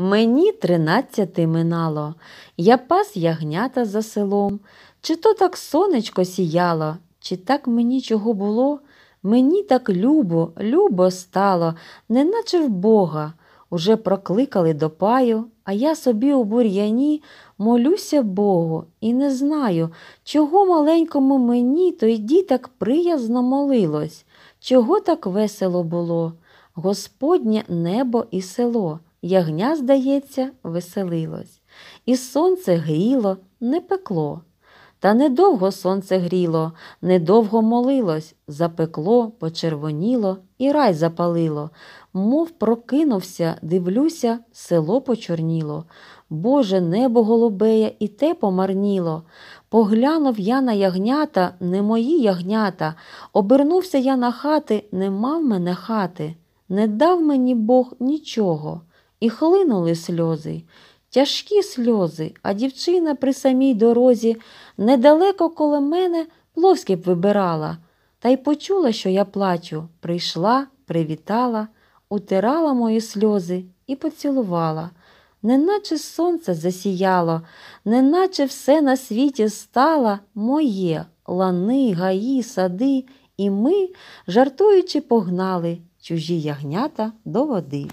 Мені тринадцяти минало, я пас ягнята за селом. Чи то так сонечко сіяло, чи так мені чого було? Мені так любо, любо стало, неначе в Бога. Уже прокликали до паю, а я собі у бур'яні молюся Богу і не знаю, чого маленькому мені тоді так приязно молилось, чого так весело було, Господнє небо і село. Ягня, здається, веселилось, і сонце гріло, не пекло. Та недовго сонце гріло, недовго молилось, запекло, почервоніло і рай запалило, мов прокинувся, дивлюся, село почорніло. Боже небо голубеє, і те помарніло. Поглянув я на ягнята, не мої ягнята, обернувся я на хати, не мав мене хати, не дав мені Бог нічого і хлинули сльози, тяжкі сльози, а дівчина при самій дорозі недалеко коло мене б вибирала, та й почула, що я плачу, прийшла, привітала, утирала мої сльози і поцілувала. Неначе сонце засіяло, неначе все на світі стало моє лани, гаї, сади, і ми, жартуючи, погнали чужі ягнята до води.